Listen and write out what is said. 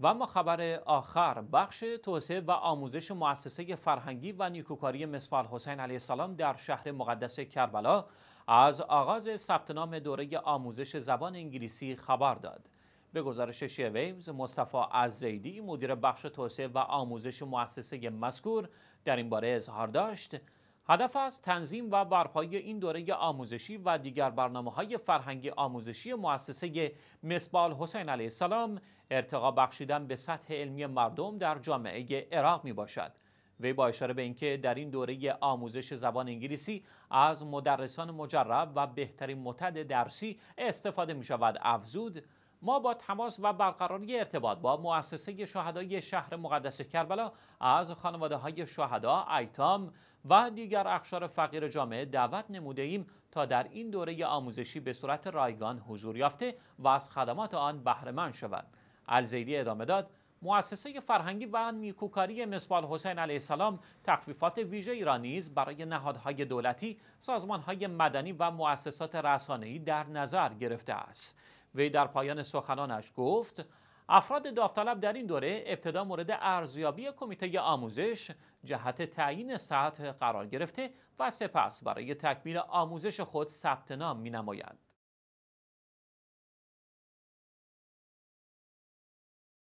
و اما خبر آخر بخش توسعه و آموزش مؤسسه فرهنگی و نیکوکاری مصفال حسین علیه السلام در شهر مقدس کربلا از آغاز ثبت نام دوره آموزش زبان انگلیسی خبر داد به گزارش ویوز مصطفی زیدی، مدیر بخش توسعه و آموزش مؤسسه مذکور در این باره اظهار داشت هدف از تنظیم و برپایی این دوره آموزشی و دیگر برنامه های فرهنگی آموزشی مؤسسه مسبال حسین علیه السلام ارتقا بخشیدن به سطح علمی مردم در جامعه عراق می باشد. وی با اشاره به اینکه در این دوره آموزش زبان انگلیسی از مدرسان مجرب و بهترین متد درسی استفاده می شود افزود ما با تماس و برقراری ارتباط با مؤسسه شهدای شهر مقدس کربلا از خانواده های شهدا ایتام و دیگر اخشار فقیر جامعه دعوت نموده ایم تا در این دوره آموزشی به صورت رایگان حضور یافته و از خدمات آن بهره مند شوند الزیدی ادامه داد مؤسسه فرهنگی و نیکوکاری مصبال حسین علیه السلام تخفیفات ویژه را نیز برای نهادهای دولتی، سازمانهای مدنی و مؤسسات رسانه‌ای در نظر گرفته است. وی در پایان سخنانش گفت افراد داوطلب در این دوره ابتدا مورد ارزیابی کمیته آموزش جهت تعیین سطح قرار گرفته و سپس برای تکمیل آموزش خود ثبت نام می نمایند.